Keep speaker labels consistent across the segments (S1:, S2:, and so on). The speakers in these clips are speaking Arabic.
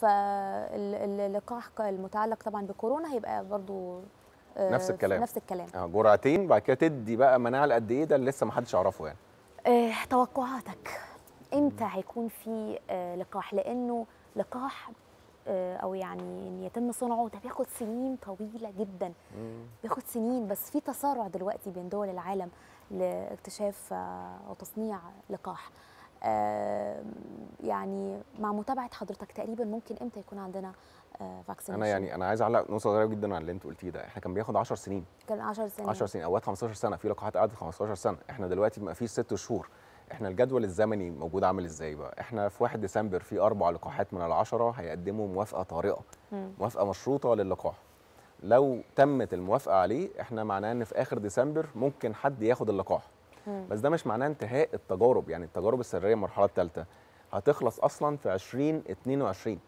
S1: فاللقاح المتعلق طبعا بكورونا هيبقى برضو آه، نفس الكلام نفس الكلام
S2: اه جرعتين بعد كده تدي بقى مناعه لقد ايه ده اللي لسه ما حدش يعرفه يعني
S1: اه توقعاتك امتى هيكون في آه لقاح لانه لقاح آه او يعني ان يتم صنعه ده بياخد سنين طويله جدا بياخد سنين بس في تسارع دلوقتي بين دول العالم لاكتشاف آه، او آه تصنيع لقاح يعني مع متابعه حضرتك تقريبا ممكن امتى يكون عندنا فاكسينيشن آه، انا يعني
S2: انا عايز اعلق نقطه صغيره جدا على اللي انت قلتيه ده احنا كان بياخد 10 سنين
S1: كان 10 سنين 10 سنين
S2: اوقات 15 سنه في لقاحات قعدت 15 سنه احنا دلوقتي ما فيش 6 شهور احنا الجدول الزمني موجود عامل ازاي بقى احنا في 1 ديسمبر في اربع لقاحات من العشره هيقدموا موافقه طارئه موافقه مشروطه للقاح لو تمت الموافقه عليه احنا معناه ان في اخر ديسمبر ممكن حد ياخد اللقاح بس ده مش معناه انتهاء التجارب يعني التجارب السريه المرحله الثالثه هتخلص اصلا في 2022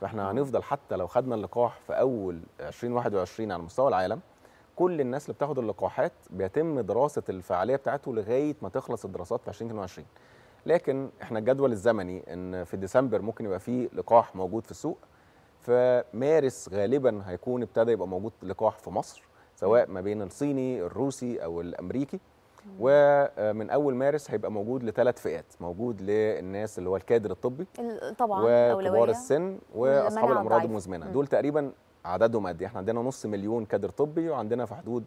S2: فاحنا هنفضل حتى لو خدنا اللقاح في اول 2021 على مستوى العالم كل الناس اللي بتاخد اللقاحات بيتم دراسه الفعاليه بتاعته لغايه ما تخلص الدراسات في 2022 لكن احنا الجدول الزمني ان في ديسمبر ممكن يبقى في لقاح موجود في السوق فمارس غالبا هيكون ابتدى يبقى موجود لقاح في مصر سواء ما بين الصيني الروسي او الامريكي ومن اول مارس هيبقى موجود لثلاث فئات موجود للناس اللي هو الكادر الطبي
S1: طبعا وكبار
S2: السن واصحاب الامراض المزمنه دول تقريبا عددهم قد إيه؟ احنا عندنا نص مليون كادر طبي وعندنا في حدود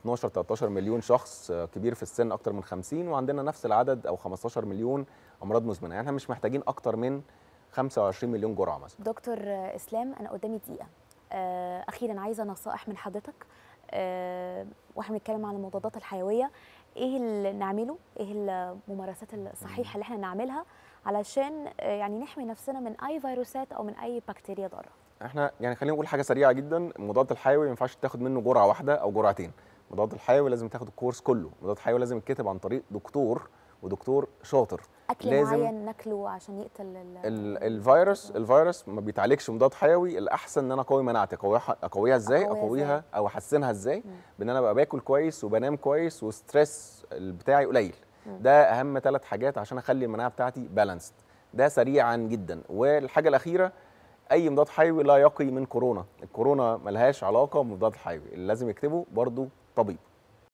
S2: 12 13 مليون شخص كبير في السن اكتر من 50 وعندنا نفس العدد او 15 مليون امراض مزمنه يعني احنا مش محتاجين اكتر من 25 مليون جرعه مثلا
S1: دكتور اسلام انا قدامي دقيقه آه، اخيرا عايزه نصائح من حضرتك آه، واحنا بنتكلم على المضادات الحيويه ايه اللي نعمله ايه الممارسات الصحيحه اللي احنا نعملها علشان آه، يعني نحمي نفسنا من اي فيروسات او من اي بكتيريا ضاره
S2: احنا يعني خلينا نقول حاجه سريعه جدا مضاد الحيوي ما ينفعش تاخد منه جرعه واحده او جرعتين مضاد الحيوي لازم تاخد الكورس كله مضاد الحيوي لازم يتكتب عن طريق دكتور ودكتور شاطر اكل لازم معين
S1: ناكله عشان يقتل ال
S2: ال الفيروس الفيروس ما بيتعالجش مضاد حيوي الاحسن ان انا اقوي مناعتي اقويها اقويها ازاي اقويها او احسنها ازاي بان انا ابقى باكل كويس وبنام كويس والستريس بتاعي قليل ده اهم ثلاث حاجات عشان اخلي المناعه بتاعتي بالانسد ده سريعا جدا والحاجه الاخيره اي مضاد حيوي لا يقي من كورونا الكورونا ملهاش علاقه بمضاد حيوي اللي لازم يكتبه برضو طبيب